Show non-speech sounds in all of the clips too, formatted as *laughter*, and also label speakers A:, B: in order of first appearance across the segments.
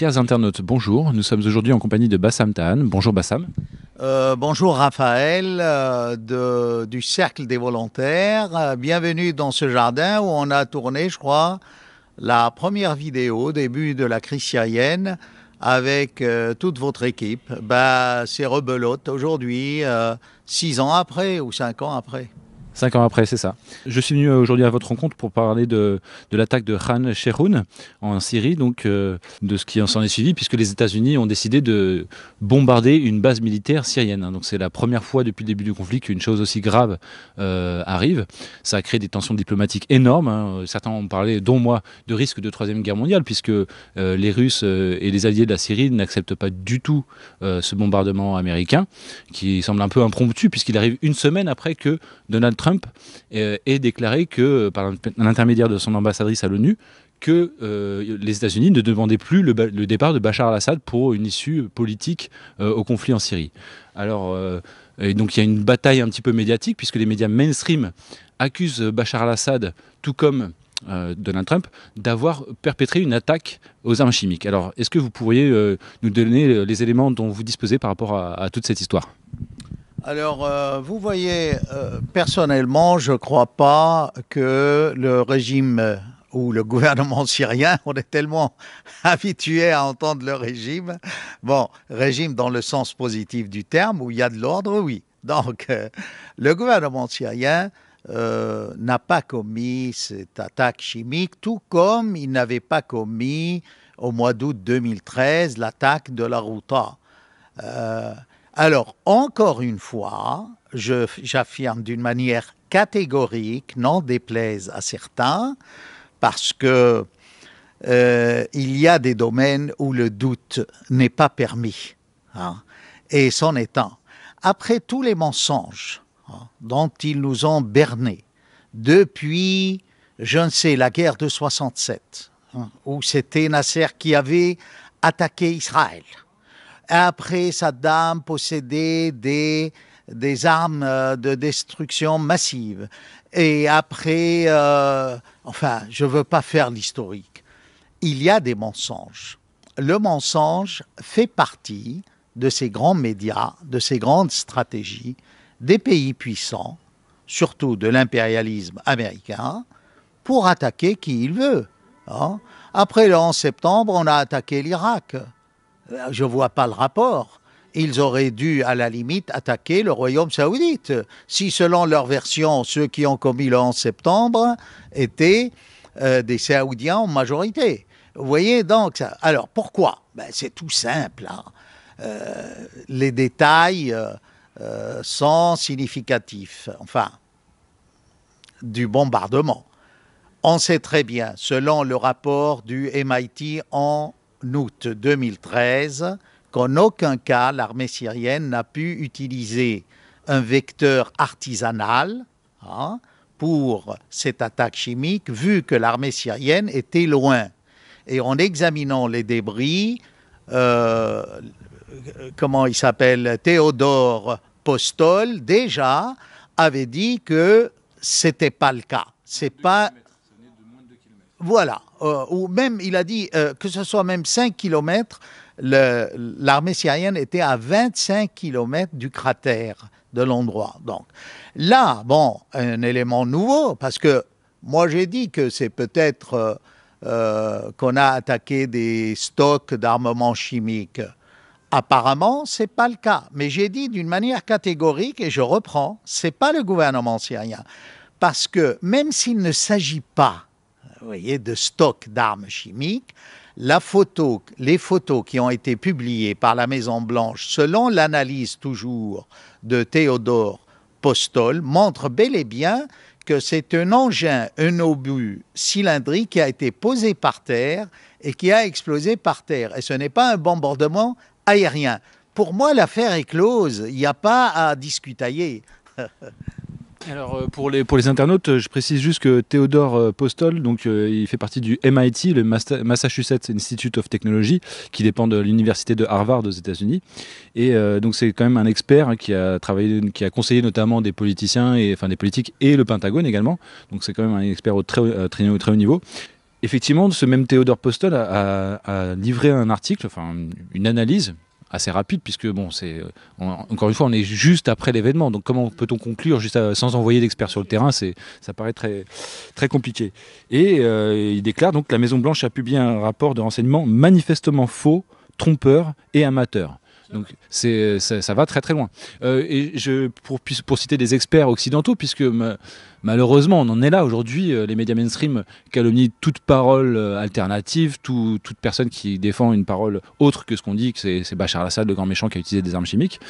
A: Chers internautes, bonjour. Nous sommes aujourd'hui en compagnie de Bassam Tahan. Bonjour Bassam.
B: Euh, bonjour Raphaël euh, du Cercle des volontaires. Euh, bienvenue dans ce jardin où on a tourné, je crois, la première vidéo, début de la crise syrienne, avec toute votre équipe. Bah, C'est rebelote aujourd'hui, six ans après ou cinq ans après.
A: Cinq ans après, c'est ça. Je suis venu euh, aujourd'hui à votre rencontre pour parler de, de l'attaque de Khan Sheikhoun en Syrie, donc euh, de ce qui en s'en est suivi, puisque les États-Unis ont décidé de bombarder une base militaire syrienne. Hein. Donc c'est la première fois depuis le début du conflit qu'une chose aussi grave euh, arrive. Ça a créé des tensions diplomatiques énormes. Hein. Certains ont parlé, dont moi, de risque de troisième guerre mondiale, puisque les Russes et les alliés de la Syrie n'acceptent pas du tout ce bombardement américain, qui semble un peu impromptu, puisqu'il arrive une semaine après que Donald Trump Trump euh, ait déclaré que, euh, par l'intermédiaire de son ambassadrice à l'ONU, que euh, les États-Unis ne demandaient plus le, départ de Bachar al-Assad pour une issue politique au conflit en Syrie. Alors, donc il y a une bataille un petit peu médiatique, puisque les médias mainstream accusent Bachar al-Assad, tout comme Donald Trump, d'avoir perpétré une attaque aux armes chimiques. Alors, est-ce que vous pourriez nous donner les éléments dont vous disposez par rapport à toute cette histoire
B: alors, euh, vous voyez, euh, personnellement, je ne crois pas que le régime euh, ou le gouvernement *laughs* syrien, on est tellement *laughs* habitué à entendre le régime. Bon, régime dans le sens positif du terme, où il y a de l'ordre, oui. Donc, le gouvernement syrien n'a pas commis cette attaque chimique, tout comme il n'avait pas commis au mois d'août 2013 l'attaque de la Routa. Alors, encore une fois, j'affirme d'une manière catégorique, n'en déplaise à certains, parce que euh, il y a des domaines où le doute n'est pas permis, hein, et c'en est un. Après tous les mensonges hein, dont ils nous ont bernés depuis, je ne sais, la guerre de 67, hein, où c'était Nasser qui avait attaqué Israël, après, Saddam possédait des, armes euh, de destruction massive. Et après, euh, enfin, je ne veux pas faire l'historique. Il y a des mensonges. Le mensonge fait partie de ces grands médias, de ces grandes stratégies des pays puissants, surtout de l'impérialisme américain, pour attaquer qui il veut. Hein. Après le 11 septembre, on a attaqué l'Irak. Euh, je ne vois pas le rapport. Ils auraient dû, à la limite, attaquer le royaume saoudite, si, selon leur version, ceux qui ont commis le 11 septembre étaient euh, des Saoudiens en majorité. Vous voyez donc, ça. alors pourquoi ben, C'est tout simple. Hein. Euh, les détails sont significatifs, enfin, du bombardement. On sait très bien, selon le rapport du MIT en août 2013 qu'en aucun cas l'armée syrienne n'a pu utiliser un vecteur artisanal hein, pour cette attaque chimique, vu que l'armée syrienne était loin. Et en examinant les débris, euh, comment il s'appelle, Théodore Postol, déjà avait dit que c'était pas le cas. C'est pas. Voilà. Euh, ou même, il a dit, euh, que ce soit même 5 km, l'armée syrienne était à 25 km du cratère de l'endroit. Donc là, bon, un élément nouveau, parce que moi j'ai dit que c'est peut-être euh, qu'on a attaqué des stocks d'armement chimique. Apparemment, c'est pas le cas. Mais j'ai dit d'une manière catégorique, et je reprends, c'est pas le gouvernement syrien. Parce que même s'il ne s'agit pas voyez, de stock d'armes chimiques. les photos qui ont été publiées par la Maison Blanche, selon l'analyse toujours de Théodore Postol, montrent bel et bien que c'est un engin, un obus cylindrique qui a été posé par terre et qui a explosé par terre. Et ce n'est pas un bombardement aérien. Pour moi, l'affaire est close. Il n'y a pas à discutailler. *laughs*
A: Alors euh, pour les, pour les internautes, euh, je précise juste que Théodore euh, Postol, donc il fait partie du MIT, le Massachusetts Institute of Technology, qui dépend de l'université de Harvard aux États-Unis. Et donc c'est quand même un expert hein, qui a travaillé, qui a conseillé notamment des politiciens et enfin des politiques et le Pentagone également. Donc c'est quand même un expert au très, haut niveau. Effectivement, ce même Théodore Postol a, a livré un article, enfin une analyse assez rapide, puisque bon, c'est euh, encore une fois, on est juste après l'événement. Donc comment peut-on conclure juste sans envoyer d'experts sur le terrain C'est ça paraît très très compliqué. Et euh, il déclare donc que la Maison Blanche a publié un rapport de renseignement manifestement faux, trompeur et amateur. Donc c'est, ça, va très très loin. Euh, et je, pour, pour citer des experts occidentaux, puisque malheureusement, on en est là aujourd'hui. Euh, les médias mainstream calomnient toute parole euh, alternative, toute personne qui défend une parole autre que ce qu'on dit, que c'est Bachar al-Assad, le grand méchant qui a utilisé des armes chimiques.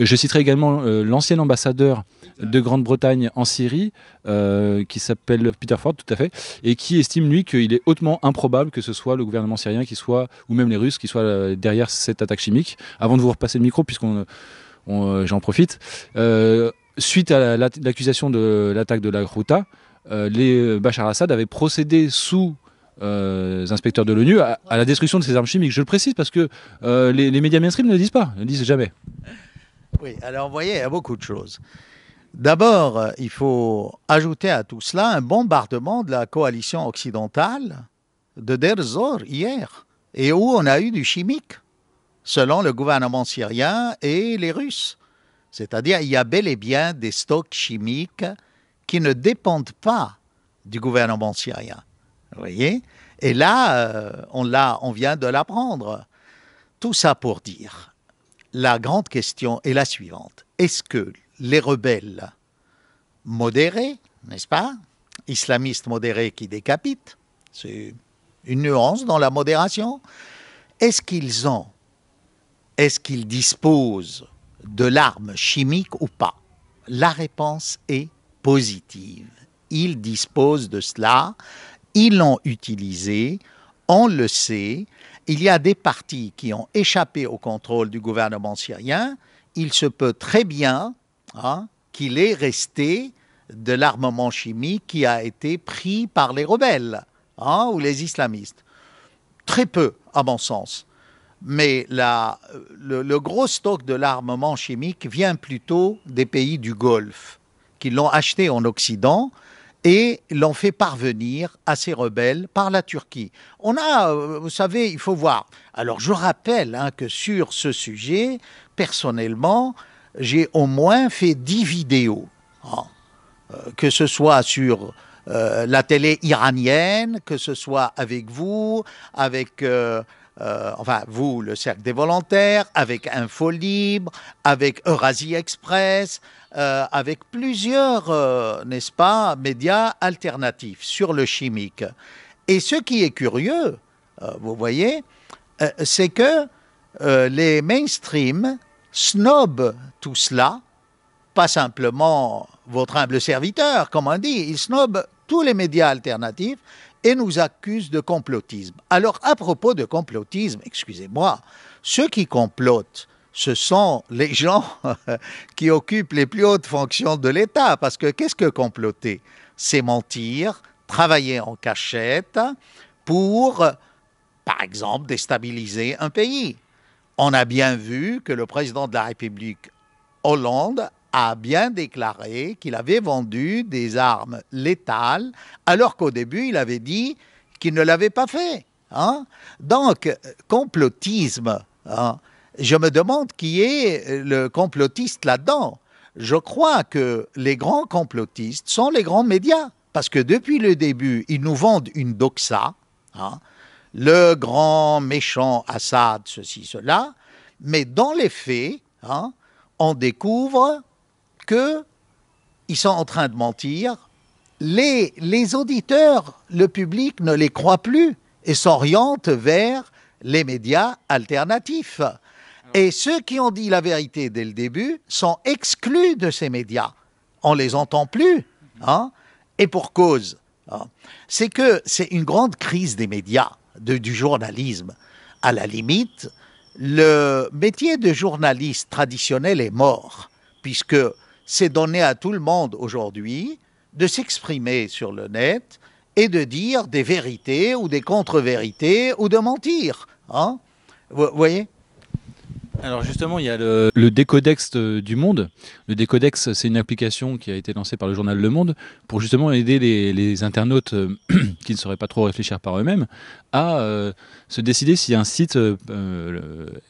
A: Euh, je citerai également l'ancien ambassadeur de Grande-Bretagne en Syrie, qui s'appelle Peter Ford, tout à fait, et qui estime, lui, qu'il est hautement improbable que ce soit le gouvernement syrien qui soit, ou même les Russes, qui soient derrière cette attaque chimique. Avant de vous repasser le micro, puisqu'on j'en profite suite à l'accusation de l'attaque de la Ghouta, euh, les euh, Bachar Assad avaient procédé sous euh, inspecteurs de l'ONU à, la destruction de ces armes chimiques. Je le précise parce que euh, les, médias mainstream ne le disent pas, ne le disent jamais.
B: Oui, alors vous voyez, il y a beaucoup de choses. D'abord, il faut ajouter à tout cela un bombardement de la coalition occidentale de Deir hier, et où on a eu du chimique, selon le gouvernement syrien et les Russes. C'est-à-dire, il y a bel et bien des stocks chimiques qui ne dépendent pas du gouvernement syrien. Vous voyez Et là, euh, on, l'a, on vient de l'apprendre. Tout ça pour dire, la grande question est la suivante. Est-ce que les rebelles modérés, n'est-ce pas Islamistes modérés qui décapitent, c'est une nuance dans la modération. Est-ce qu'ils ont, est-ce qu'ils disposent de l'arme chimique ou pas La réponse est positive. Ils disposent de cela, ils l'ont utilisé, on le sait, il y a des partis qui ont échappé au contrôle du gouvernement syrien, il se peut très bien hein, qu'il ait resté de l'armement chimique qui a été pris par les rebelles hein, ou les islamistes. Très peu, à mon sens mais le, gros stock de l'armement chimique vient plutôt des pays du Golfe, qui l'ont acheté en Occident et l'ont fait parvenir à ces rebelles par la Turquie. On a, euh, vous savez, il faut voir. Alors je rappelle hein, que sur ce sujet, personnellement, j'ai au moins fait 10 vidéos, hein, euh, que ce soit sur euh, la télé iranienne, que ce soit avec vous, avec... Euh, enfin vous, le Cercle des Volontaires, avec Info Libre, avec Eurasie Express, euh, avec plusieurs, euh, n'est-ce pas, médias alternatifs sur le chimique. Et ce qui est curieux, vous voyez, c'est que les mainstream snobent tout cela, pas simplement votre humble serviteur, comme on dit, ils snobent tous les médias alternatifs et nous accuse de complotisme. Alors à propos de complotisme, excusez-moi, ceux qui complotent, ce sont les gens *laughs* qui occupent les plus hautes fonctions de l'État, parce que qu'est-ce que comploter C'est mentir, travailler en cachette pour, par exemple, déstabiliser un pays. On a bien vu que le président de la République Hollande a bien déclaré qu'il avait vendu des armes létales, alors qu'au début, il avait dit qu'il ne l'avait pas fait. Hein? Donc, euh, complotisme, hein. je me demande qui est euh, le complotiste là-dedans. Je crois que les grands complotistes sont les grands médias, parce que depuis le début, ils nous vendent une doxa, hein. le grand méchant Assad, ceci, cela, mais dans les faits, hein, on découvre ils sont en train de mentir. Les, les auditeurs, le public ne les croit plus et s'orientent vers les médias alternatifs. Ah et ceux qui ont dit la vérité dès le début sont exclus de ces médias. On les entend plus. Hein et pour cause. Hein. c'est que c'est une grande crise des médias, de, du journalisme. À la limite, le métier de journaliste traditionnel est mort, puisque c'est donner à tout le monde aujourd'hui de s'exprimer sur le net et de dire des vérités ou des contre-vérités ou de mentir. Hein. vous voyez
A: alors justement, il y a le, décodex euh, du Monde. Le décodex, c'est une application qui a été lancée par le journal Le Monde pour justement aider les, internautes euh, *clears throat* qui ne sauraient pas trop réfléchir par eux-mêmes à euh, se décider si un site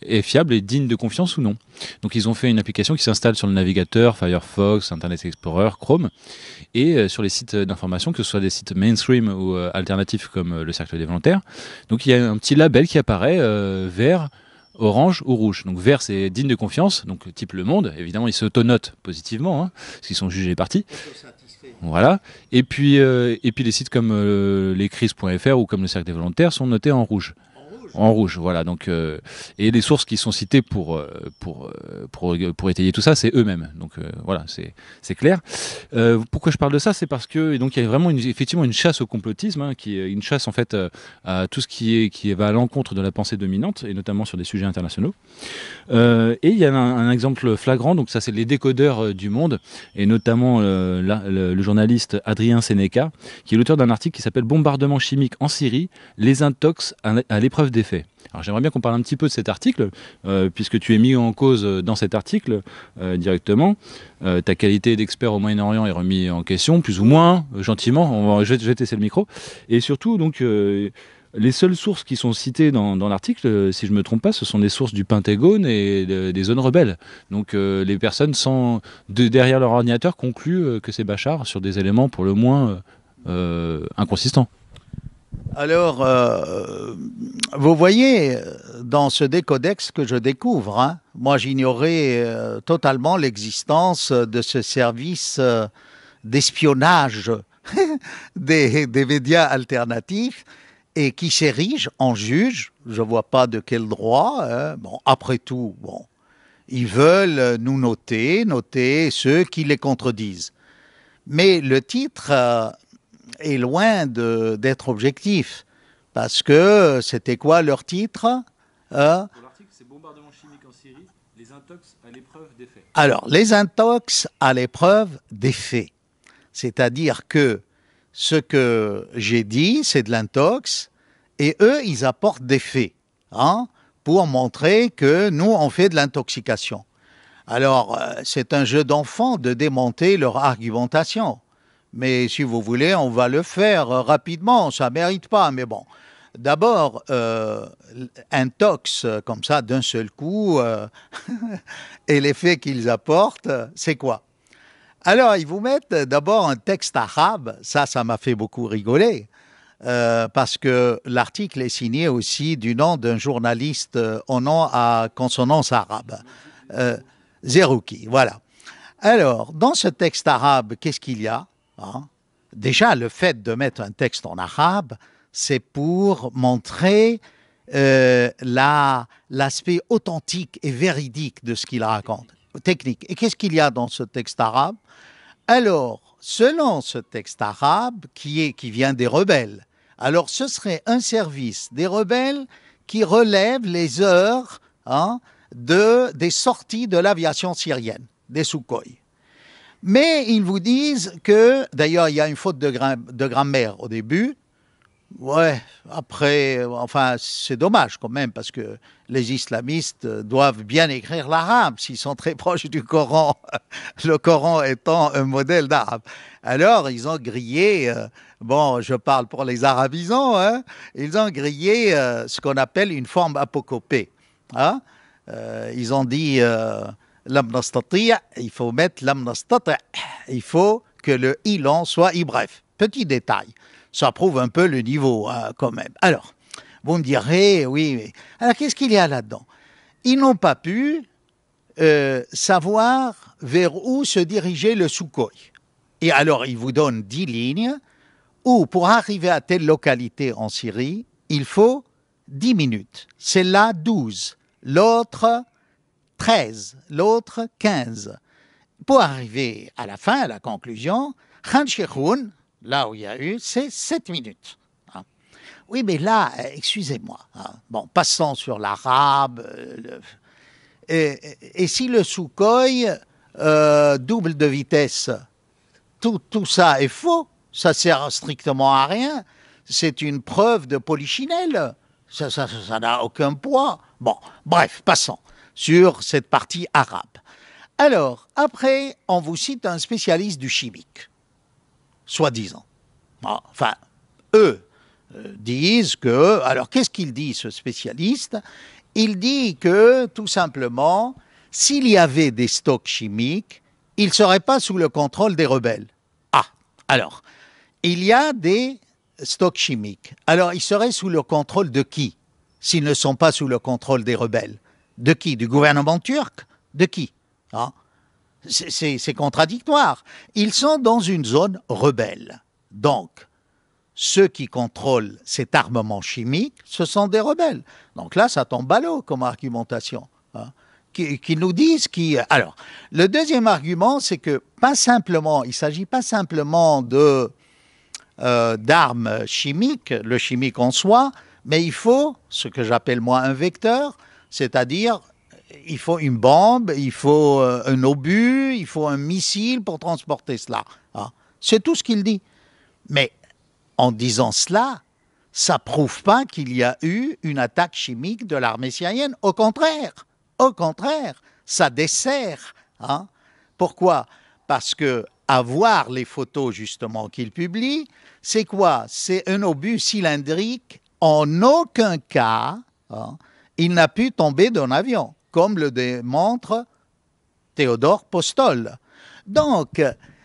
A: est fiable et digne de confiance ou non. Donc ils ont fait une application qui s'installe sur le navigateur, Firefox, Internet Explorer, Chrome, et sur les sites d'information, que ce soit des sites mainstream ou alternatifs comme le Cercle des Volontaires. Donc il y a un petit label qui apparaît vert orange ou rouge. Donc vert, c'est digne de confiance, donc type Le Monde. Évidemment, ils s'autonotent positivement, hein, parce qu'ils sont jugés partis. Voilà. Et puis, euh, et puis les sites comme euh, lescrises.fr ou comme le Cercle des Volontaires sont notés en rouge. En rouge, voilà. Donc, euh, et les sources qui sont citées pour, euh, pour, euh, pour, étayer tout ça, c'est eux-mêmes. Donc voilà, c'est clair. pourquoi je parle de ça C'est parce que donc, il y a vraiment une, effectivement une chasse au complotisme, hein, qui est une chasse en fait à tout ce qui, est, qui va à l'encontre de la pensée dominante, et notamment sur des sujets internationaux. et il y a un, exemple flagrant, donc ça c'est les décodeurs du monde, et notamment le, journaliste Adrien Seneca, qui est l'auteur d'un article qui s'appelle Bombardement chimique en Syrie, les intox à l'épreuve des fait. Alors j'aimerais bien qu'on parle un petit peu de cet article, euh, puisque tu es mis en cause euh, dans cet article euh, directement. ta qualité d'expert au Moyen-Orient est remise en question, plus ou moins, gentiment. On va, je, vais, le micro. Et surtout, donc, les seules sources qui sont citées dans, l'article, si je ne me trompe pas, ce sont les sources du Pentagone et des zones rebelles. Donc les personnes derrière leur ordinateur concluent que c'est Bachar sur des éléments pour le moins inconsistants.
B: Alors, euh, vous voyez dans ce décodex que je découvre, hein, moi j'ignorais euh, totalement l'existence de ce service euh, d'espionnage *laughs* des, médias alternatifs et qui s'érige en juge. Je ne vois pas de quel droit. Hein. Bon, après tout, bon, ils veulent nous noter, noter ceux qui les contredisent. Mais le titre est loin d'être objectif. Parce que euh, c'était quoi leur titre euh? L'article, c'est Bombardement chimique en Syrie, les intox à l'épreuve des faits. Alors, les intox à l'épreuve des faits. C'est-à-dire que ce que j'ai dit, c'est de l'intox, et eux, ils apportent des faits hein, pour montrer que nous, on fait de l'intoxication. Alors, euh, c'est un jeu d'enfant de démonter leur argumentation. Mais si vous voulez, on va le faire euh, rapidement, ça ne mérite pas, mais bon. D'abord, euh, un tox euh, comme ça, d'un seul coup, *laughs* et l'effet qu'ils apportent, c'est quoi Alors, ils vous mettent d'abord un texte arabe, ça, ça m'a fait beaucoup rigoler, parce que l'article est signé aussi du nom d'un journaliste au nom à consonance arabe, Zerouki, voilà. Alors, dans ce texte arabe, qu'est-ce qu'il y a Hein. Déjà, le fait de mettre un texte en arabe, c'est pour montrer euh, l'aspect authentique et véridique de ce qu'il raconte, technique. Et qu'est-ce qu'il y a dans ce texte arabe Alors, selon ce texte arabe qui, est, qui vient des rebelles, alors ce serait un service des rebelles qui relève les heures hein, de, des sorties de l'aviation syrienne, des soukhoïs. Mais ils vous disent que, d'ailleurs, il y a une faute de, de grammaire au début. Ouais, après, enfin, c'est dommage quand même, parce que les islamistes doivent bien écrire l'arabe s'ils sont très proches du Coran, *laughs* le Coran étant un modèle d'arabe. Alors, ils ont grillé, euh, bon, je parle pour les arabisants, hein, ils ont grillé euh, ce qu'on appelle une forme apocopée. Hein. Euh, ils ont dit il faut mettre l'âme Il faut que le ilan soit ibref bref. Petit détail. Ça prouve un peu le niveau, hein, quand même. Alors, vous me direz, oui, Alors, qu'est-ce qu'il y a là-dedans Ils n'ont pas pu euh, savoir vers où se dirigeait le soukoi. Et alors, ils vous donnent dix lignes où, pour arriver à telle localité en Syrie, il faut dix minutes. C'est là douze. L'autre, 13, l'autre 15. Pour arriver à la fin, à la conclusion, Khan là où il y a eu, c'est 7 minutes. Ah. Oui, mais là, euh, excusez-moi. Ah. Bon, passons sur l'arabe. Euh, et, si le soukhoi, euh, double de vitesse, tout, tout ça est faux. Ça sert strictement à rien. C'est une preuve de polichinelle. Ça n'a ça, aucun poids. Bon, bref, passons sur cette partie arabe. Alors, après, on vous cite un spécialiste du chimique, soi-disant. Ah, enfin, eux euh, disent que... Alors, qu'est-ce qu'il dit, ce spécialiste Il dit que, tout simplement, s'il y avait des stocks chimiques, ils ne seraient pas sous le contrôle des rebelles. Ah, alors, il y a des stocks chimiques. Alors, ils seraient sous le contrôle de qui s'ils ne sont pas sous le contrôle des rebelles de qui Du gouvernement turc De qui ah. C'est contradictoire. Ils sont dans une zone rebelle. Donc, ceux qui contrôlent cet armement chimique, ce sont des rebelles. Donc là, ça tombe à l'eau comme argumentation. Hein. qui, nous disent qui. Euh, alors, le deuxième argument, c'est que pas simplement, il ne s'agit pas simplement de euh, d'armes chimiques, le chimique en soi, mais il faut ce que j'appelle moi un vecteur, c'est-à-dire, il faut une bombe, il faut euh, un obus, il faut un missile pour transporter cela. Hein. C'est tout ce qu'il dit. Mais en disant cela, ça prouve pas qu'il y a eu une attaque chimique de l'armée syrienne. Au contraire, au contraire, ça dessert. Hein. Pourquoi Parce que avoir les photos justement qu'il publie, c'est quoi C'est un obus cylindrique. En aucun cas, hein, il n'a pu tomber d'un avion, comme le démontre Théodore Postol. Donc,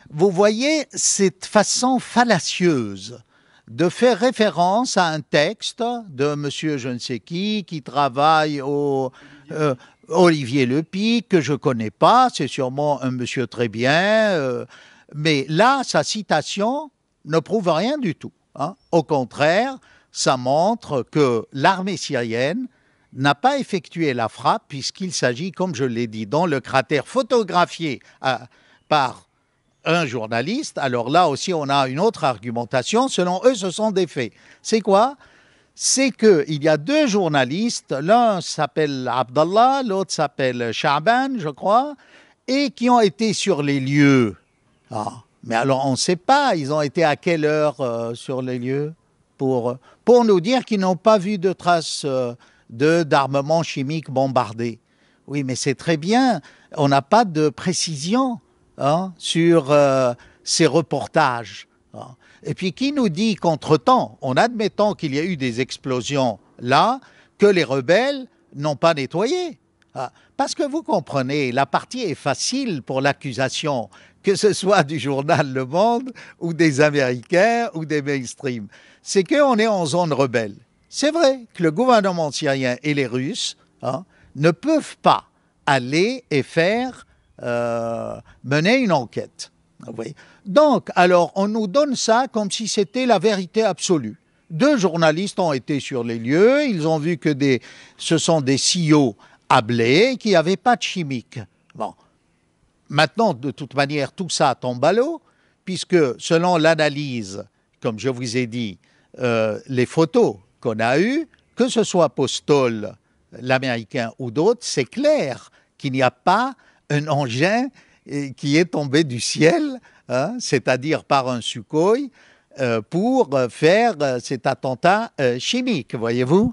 B: vous voyez cette façon fallacieuse de faire référence à un texte de monsieur je ne sais qui qui travaille au euh, Olivier Lepic, que je connais pas, c'est sûrement un monsieur très bien, euh, mais là sa citation ne prouve rien du tout. Hein. Au contraire, ça montre que l'armée syrienne n'a pas effectué la frappe puisqu'il s'agit, comme je l'ai dit, dans le cratère photographié euh, par un journaliste. Alors là aussi, on a une autre argumentation. Selon eux, ce sont des faits. C'est quoi C'est qu'il y a deux journalistes, l'un s'appelle Abdallah, l'autre s'appelle Shaban, je crois, et qui ont été sur les lieux. Ah, mais alors on ne sait pas, ils ont été à quelle heure euh, sur les lieux pour, pour nous dire qu'ils n'ont pas vu de traces. Euh, d'armement chimique bombardé. Oui, mais c'est très bien. On n'a pas de précision hein, sur euh, ces reportages. Hein. Et puis qui nous dit qu'entre-temps, en admettant qu'il y a eu des explosions là, que les rebelles n'ont pas nettoyé hein. Parce que vous comprenez, la partie est facile pour l'accusation, que ce soit du journal Le Monde ou des Américains ou des mainstream. C'est qu'on est en zone rebelle. C'est vrai que le gouvernement syrien et les Russes hein, ne peuvent pas aller et faire euh, mener une enquête. Donc, alors, on nous donne ça comme si c'était la vérité absolue. Deux journalistes ont été sur les lieux, ils ont vu que ce sont des sillots à blé qui n'avaient pas de chimiques. Bon. Maintenant, de toute manière, tout ça tombe à l'eau, puisque selon l'analyse, comme je vous ai dit, euh, les photos qu'on a eu, que ce soit Postol, l'américain ou d'autres, c'est clair qu'il n'y a pas un engin euh, qui est tombé du ciel, hein, c'est-à-dire par un Sukhoi, euh, pour faire euh, cet attentat chimique, voyez-vous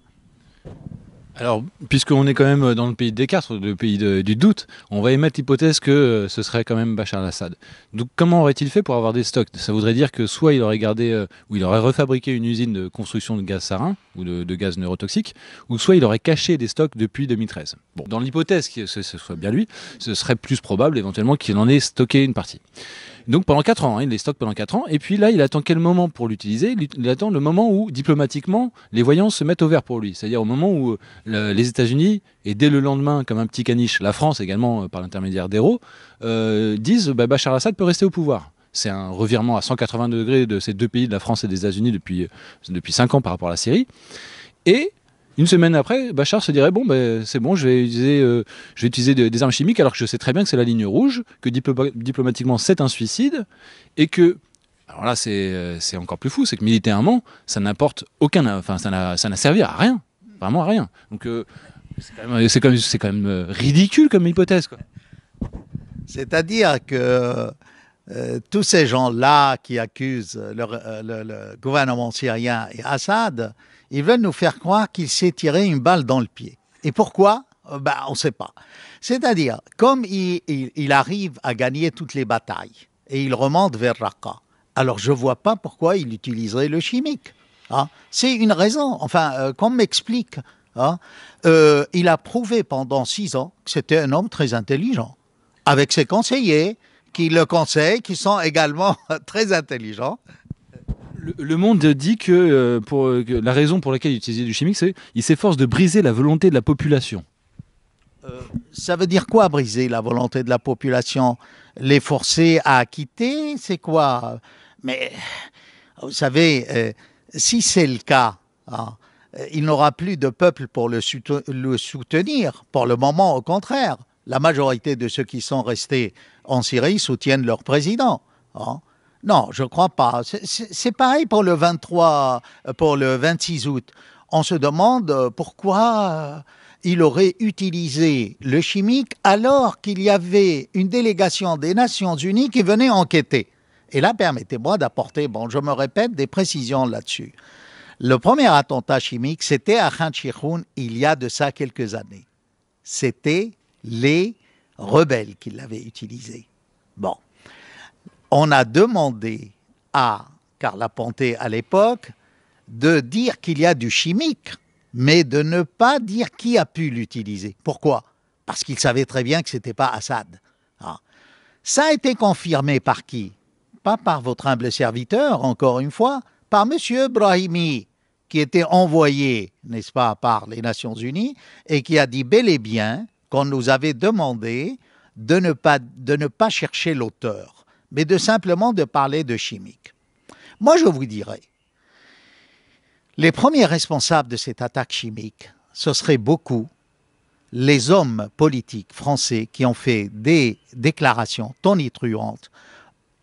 A: alors, puisqu'on est quand même dans le pays de Descartes, le pays du doute, on va émettre l'hypothèse que euh, ce serait quand même Bachar al-Assad. Donc, comment aurait-il fait pour avoir des stocks Ça voudrait dire que soit il aurait gardé, euh, ou il aurait refabriqué une usine de construction de gaz sarin ou de, de, gaz neurotoxique, ou soit il aurait caché des stocks depuis 2013 dans l'hypothèse que ce soit bien lui, ce serait plus probable éventuellement qu'il en ait stocké une partie. Donc pendant 4 ans, hein, il les stocke pendant 4 ans, et puis là, il attend quel moment pour l'utiliser Il attend le moment où, diplomatiquement, les voyants se mettent au vert pour lui. C'est-à-dire au moment où euh, les États-Unis, et dès le lendemain, comme un petit caniche, la France également, euh, par l'intermédiaire d'Héro, euh, disent bah, Bachar Assad peut rester au pouvoir c'est un revirement à 180 degrés de ces deux pays, de la France et des États-Unis, depuis, depuis 5 ans par rapport à la Syrie. Et une semaine après, Bachar se dirait bon, ben, c'est bon, je vais utiliser, euh, des, armes chimiques, alors que je sais très bien que c'est la ligne rouge, que diplomatiquement c'est un suicide, et que alors là, euh, c'est encore plus fou, c'est que militairement, ça n'apporte aucun, enfin, ça n'a servi à rien, vraiment à rien. Donc euh, c'est quand, même, ridicule comme hypothèse.
B: C'est-à-dire que tous ces gens-là qui accusent le, gouvernement syrien et Assad ils veulent nous faire croire qu'il s'est tiré une balle dans le pied. Et pourquoi euh, ben, On ne sait pas. C'est-à-dire, comme il, arrive à gagner toutes les batailles et il remonte vers Raqqa, alors je ne vois pas pourquoi il utiliserait le chimique. Hein. C'est une raison, enfin, euh, qu'on m'explique. Hein. Euh, il a prouvé pendant six ans que c'était un homme très intelligent,
A: avec ses conseillers
B: qui le conseillent, qui sont également *laughs* très intelligents
A: le, monde dit euh, euh, que, la raison pour laquelle il utilisait du chimique, c'est qu'il s'efforce de briser la volonté de la population. Euh, ça veut dire quoi briser
B: la volonté de la population Les forcer à quitter C'est quoi Mais vous savez, si c'est le cas, hein, il n'aura plus de peuple pour le, soutenir. Pour le moment, au contraire, la majorité de ceux qui sont restés en Syrie soutiennent leur président. Hein. Non, je ne crois pas. C'est pareil pour le 23, euh, pour le 26 août. On se demande euh, pourquoi euh, il aurait utilisé le chimique alors qu'il y avait une délégation des Nations Unies qui venait enquêter. Et là, permettez-moi d'apporter, bon, je me répète, des précisions là-dessus. Le premier attentat chimique, c'était à Khan il y a de ça quelques années. C'était les rebelles qui l'avaient utilisé. Bon, on a demandé à Carla Ponté à l'époque de dire qu'il y a du chimique, mais de ne pas dire qui a pu l'utiliser. Pourquoi Parce qu'il savait très bien que ce n'était pas Assad. Ah. Ça a été confirmé par qui Pas par votre humble serviteur, encore une fois, par M. Brahimi, qui était envoyé, n'est-ce pas, par les Nations Unies, et qui a dit bel et bien qu'on nous avait demandé de ne pas, de ne pas chercher l'auteur mais de simplement de parler de chimique. Moi, je vous dirais, les premiers responsables de cette attaque chimique, ce seraient beaucoup les hommes politiques français qui ont fait des déclarations tonitruantes.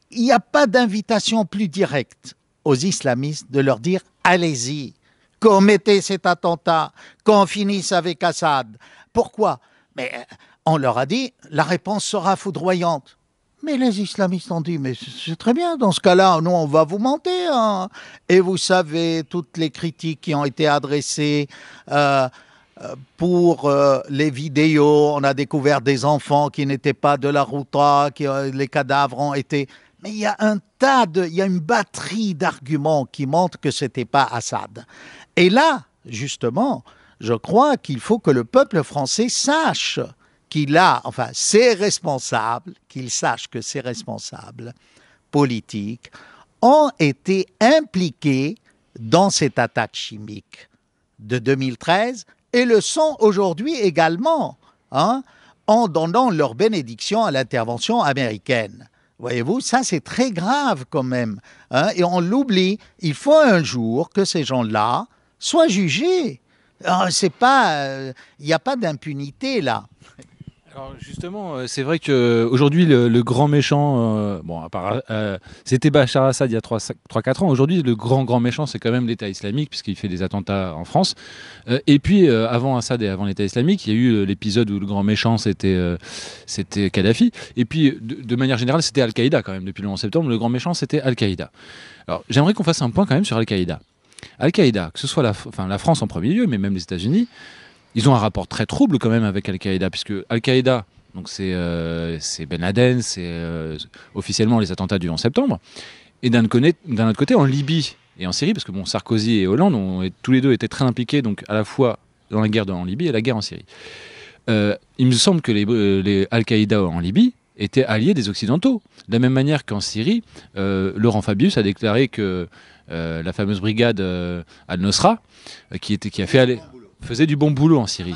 B: Il n'y a pas d'invitation plus directe aux islamistes de leur dire allez-y, commettez cet attentat, qu'on finisse avec Assad. Pourquoi Mais euh, on leur a dit la réponse sera foudroyante. Mais les islamistes ont dit, mais c'est très bien, dans ce cas-là, nous, on va vous mentir. Hein. Et vous savez, toutes les critiques qui ont été adressées euh, euh, pour euh, les vidéos, on a découvert des enfants qui n'étaient pas de la routa, qui, les cadavres ont été... Mais il y a un tas de... Il y a une batterie d'arguments qui montrent que ce c'était pas Assad. Et là, justement, je crois qu'il faut que le peuple français sache qu'il a, enfin, ses responsables, qu'il sache que ses responsables politiques ont été impliqués dans cette attaque chimique de 2013 et le sont aujourd'hui également, hein, en donnant leur bénédiction à l'intervention américaine. Voyez-vous, ça c'est très grave quand même. Hein, et on l'oublie. Il faut un jour que ces gens-là soient jugés. Ah, c'est pas, euh, il n'y a pas d'impunité là.
A: Alors justement, euh, c'est vrai que euh, aujourd'hui le, grand méchant, euh, bon, c'était Bachar Assad il y a 3-4 ans. Aujourd'hui, le grand grand méchant, c'est quand même l'État islamique puisqu'il fait des attentats en France. et puis avant Assad et avant l'État islamique, il y a eu l'épisode où le grand méchant c'était c'était Kadhafi. Et puis de, manière générale, c'était Al-Qaïda quand même depuis le 11 septembre. Le grand méchant c'était Al-Qaïda. Alors j'aimerais qu'on fasse un point quand même sur Al-Qaïda. Al-Qaïda, que ce soit la France en premier lieu, mais même les États-Unis, ils ont un rapport très trouble quand même avec Al-Qaïda, puisque Al-Qaïda, donc c'est euh, Ben Laden, c'est euh, officiellement les attentats du 11 septembre. Et d'un autre côté, en Libye et en Syrie, parce que bon, Sarkozy et Hollande ont, tous les deux étaient très impliqués, donc à la fois dans la guerre en Libye et la guerre en Syrie. Euh, il me semble que les, les Al-Qaïda en Libye étaient alliés des Occidentaux. De la même manière qu'en Syrie, Laurent Fabius a déclaré que la fameuse brigade Al-Nosra, qui, était, qui a fait aller faisait du bon boulot en Syrie.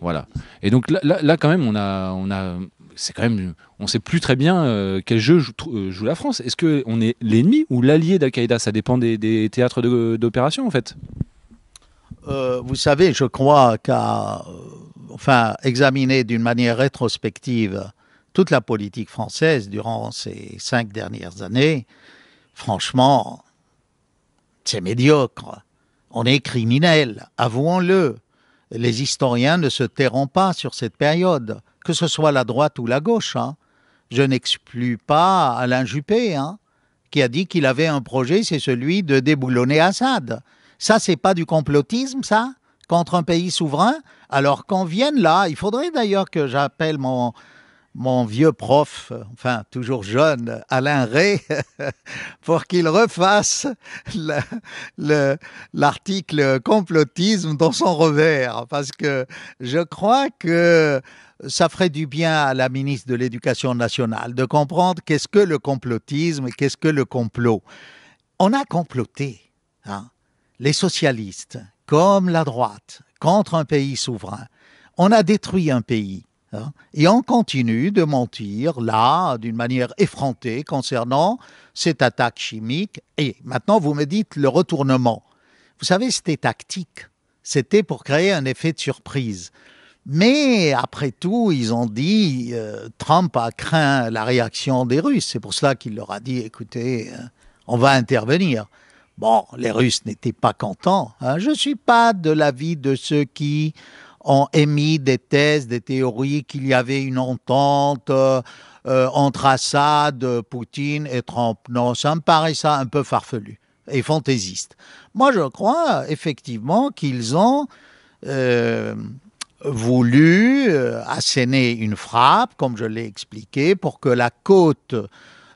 A: Voilà. Et donc là, quand même, on a, on a, c'est quand même, on sait plus très bien euh, quel jeu euh, joue, la France. Est-ce que on est l'ennemi ou l'allié d'Al-Qaïda Ça dépend des, théâtres d'opération en fait.
B: Euh, vous savez, je crois qu'à, enfin, examiner d'une manière rétrospective toute la politique française durant ces cinq dernières années, franchement, c'est médiocre on est criminel, avouons-le. Les historiens ne se tairont pas sur cette période, que ce soit la droite ou la gauche. Hein. Je n'exclus pas Alain Juppé, hein, qui a dit qu'il avait un projet, c'est celui de déboulonner Assad. Ça, c'est pas du complotisme, ça Contre un pays souverain Alors qu'on vienne là, il faudrait d'ailleurs que j'appelle mon, mon vieux prof, enfin toujours jeune, Alain Ray, *laughs* pour qu'il refasse l'article complotisme dans son revers, parce que je crois que ça ferait du bien à la ministre de l'Éducation nationale de comprendre qu'est-ce que le complotisme qu'est-ce que le complot. On a comploté, hein, les socialistes, comme la droite, contre un pays souverain. On a détruit un pays Hein, et on continue de mentir, là, d'une manière effrontée concernant cette attaque chimique. Et maintenant, vous me dites le retournement. Vous savez, c'était tactique. C'était pour créer un effet de surprise. Mais après tout, ils ont dit, euh, Trump a craint la réaction des Russes. C'est pour cela qu'il leur a dit, écoutez, euh, on va intervenir. Bon, les Russes n'étaient pas contents. Hein. Je ne suis pas de l'avis de ceux qui ont émis des thèses, des théories qu'il y avait une entente euh, euh, entre Assad, Poutine et Trump. Non, ça me paraît ça un peu farfelu et fantaisiste. Moi, je crois effectivement qu'ils ont euh, voulu asséner une frappe, comme je l'ai expliqué, pour que la côte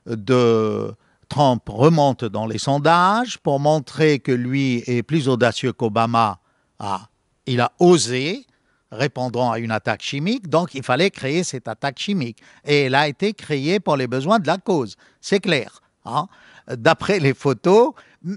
B: de Trump remonte dans les sondages, pour montrer que lui est plus audacieux qu'Obama. Ah, il a osé répondant à une attaque chimique, donc il fallait créer cette attaque chimique. Et elle a été créée pour les besoins de la cause, c'est clair. Hein. D'après les photos,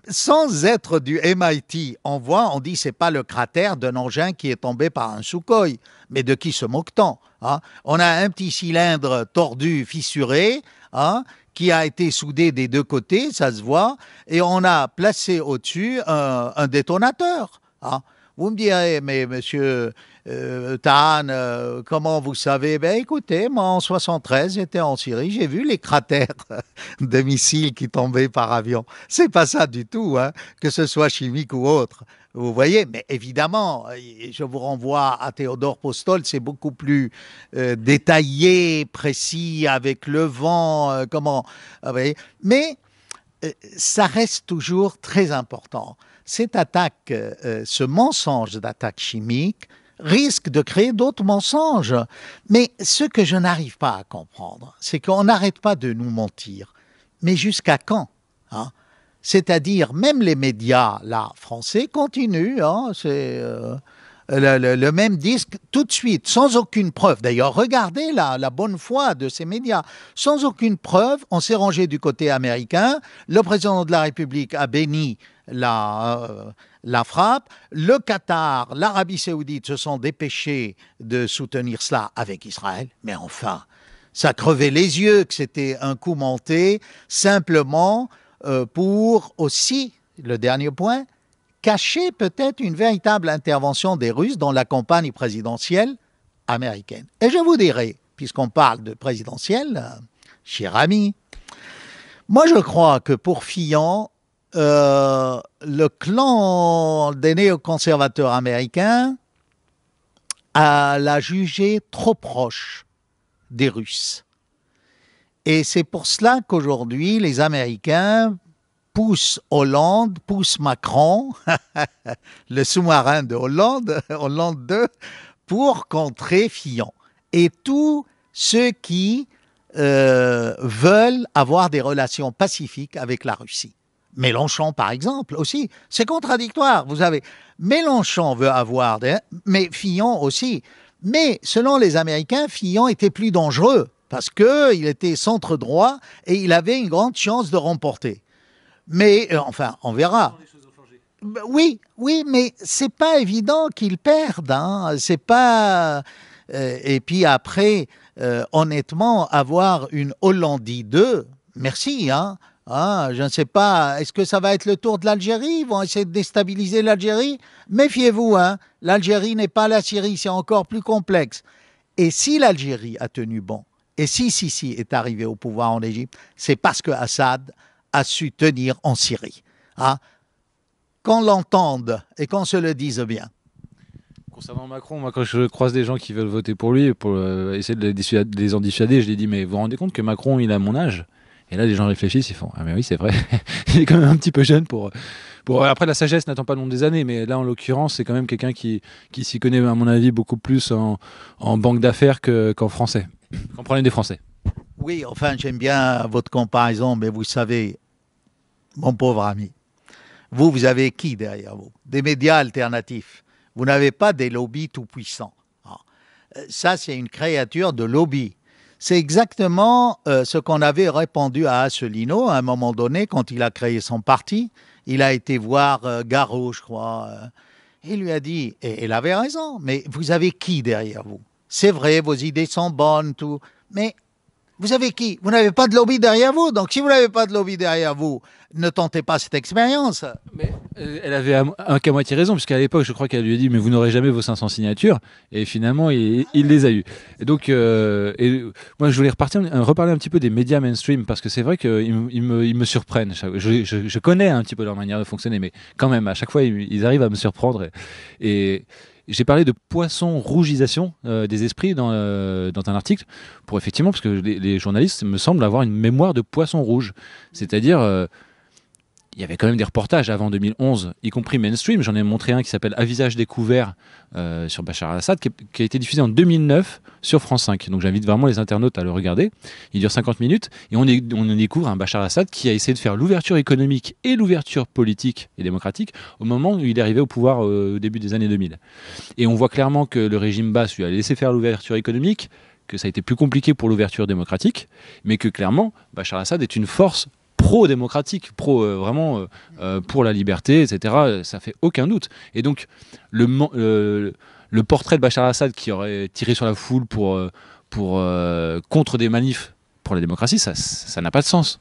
B: sans être du MIT, on voit, on dit c'est pas le cratère d'un engin qui est tombé par un Sukhoi, mais de qui se moque-t-on hein? On a un petit cylindre tordu, fissuré, hein, qui a été soudé des deux côtés, ça se voit, et on a placé au-dessus un, un détonateur. Hein. Vous me direz, mais monsieur euh, Tan, euh, comment vous savez Ben écoutez, moi en 73, j'étais en Syrie, j'ai vu les cratères *laughs* de missiles qui tombaient par avion. C'est pas ça du tout, hein, que ce soit chimique ou autre. Vous voyez, mais évidemment, euh, je vous renvoie à Théodore Postol, c'est beaucoup plus euh, détaillé, précis, avec le vent, comment. Mais ça reste toujours très important. Cette attaque, ce mensonge d'attaque chimique, risque de créer d'autres mensonges. Mais ce que je n'arrive pas à comprendre, c'est qu'on n'arrête pas de nous mentir. Mais jusqu'à quand hein? C'est-à-dire, même les médias, là, français, continuent. Hein, c'est euh, le, même disque tout de suite, sans aucune preuve. D'ailleurs, regardez la bonne foi de ces médias. Sans aucune preuve, on s'est rangé du côté américain. Le président de la République a béni euh, la, frappe. Le Qatar, l'Arabie saoudite se sont dépêchés de soutenir cela avec Israël, mais enfin, ça crevait les yeux que c'était un coup monté, simplement euh, pour aussi, le dernier point, cacher peut-être une véritable intervention des Russes dans la campagne présidentielle américaine. Et je vous dirai, puisqu'on parle de présidentielle, euh, cher ami, moi je crois que pour Fillon, euh, le clan des néoconservateurs américains a, l'a jugé trop proche des Russes. Et c'est pour cela qu'aujourd'hui, les Américains poussent Hollande, poussent Macron, *laughs* le sous-marin de Hollande, *laughs* Hollande 2, pour contrer Fillon. Et tous ceux qui euh, veulent avoir des relations pacifiques avec la Russie. Mélenchon, par exemple, aussi. C'est contradictoire. Vous avez Mélenchon veut avoir des, mais Fillon aussi. Mais selon les Américains, Fillon était plus dangereux parce qu'il était centre droit et il avait une grande chance de remporter. Mais euh, enfin, on verra. Bah, oui, oui, mais c'est pas évident qu'il perde. Hein. C'est pas. Euh, et puis après, euh, honnêtement, avoir une Hollandie 2, merci. Hein. Ah, je ne sais pas. Est-ce que ça va être le tour de l'Algérie Ils vont essayer de déstabiliser l'Algérie Méfiez-vous, hein. L'Algérie n'est pas la Syrie, c'est encore plus complexe. Et si l'Algérie a tenu bon, et si Sisi est arrivé au pouvoir en Égypte, c'est parce que Assad a su tenir en Syrie. Hein. qu'on l'entende et qu'on se le dise bien.
A: Concernant Macron, moi quand je croise des gens qui veulent voter pour lui, pour euh, essayer de les, en dissuader, je les dis mais vous vous rendez compte que Macron il a mon âge et là, les gens réfléchissent, ils font Ah, mais oui, c'est vrai, *laughs* il est quand même un petit peu jeune pour. pour... Après, la sagesse n'attend pas le nombre des années, mais là, en l'occurrence, c'est quand même quelqu'un qui, qui s'y connaît, à mon avis, beaucoup plus en, en banque d'affaires qu'en français, qu'en problème des Français.
B: Oui, enfin, j'aime bien votre comparaison, mais vous savez, mon pauvre ami, vous, vous avez qui derrière vous Des médias alternatifs. Vous n'avez pas des lobbies tout-puissants. Ah. Euh, ça, c'est une créature de lobby. C'est exactement euh, ce qu'on avait répondu à Asselineau à un moment donné quand il a créé son parti. Il a été voir euh, Garou, je crois. Euh, et il lui a dit, et il avait raison, mais vous avez qui derrière vous C'est vrai, vos idées sont bonnes, tout. Mais vous avez qui Vous n'avez pas de lobby derrière vous. Donc, si vous n'avez pas de lobby derrière vous, ne tentez pas cette expérience. Mais
A: euh, elle avait un, cas qu'à moitié raison, puisqu'à l'époque, je crois qu'elle lui a dit Mais vous n'aurez jamais vos 500 signatures. Et finalement, il, les a eues. Et donc, euh, et, moi, je voulais repartir, euh, reparler un petit peu des médias mainstream, parce que c'est vrai qu'ils ils me, surprennent. Je, connais un petit peu leur manière de fonctionner, mais quand même, à chaque fois, ils, arrivent à me surprendre. et j'ai parlé de poisson rougisation euh, des esprits euh, dans, un article, pour effectivement, parce que les, journalistes me semblent avoir une mémoire de poisson rouge. C'est-à-dire, euh, il y avait quand même des reportages avant 2011, y compris mainstream. J'en ai montré un qui s'appelle À visage découvert euh, sur Bachar al-Assad, qui, a été diffusé en 2009 sur France 5. Donc j'invite vraiment les internautes à le regarder. Il dure 50 minutes et on, découvre un Bachar al-Assad qui a essayé de faire l'ouverture économique et l'ouverture politique et démocratique au moment où il est arrivé au pouvoir euh, au début des années 2000. Et on voit clairement que le régime basse lui a laissé faire l'ouverture économique, que ça a été plus compliqué pour l'ouverture démocratique, mais que clairement, Bachar al Assad est une force pro-démocratique, pro, euh, vraiment euh, euh, pour la liberté, etc. Ça fait aucun doute. Et donc, le, portrait de Bachar Assad qui aurait tiré sur la foule pour, contre des manifs pour la démocratie, ça n'a pas de sens.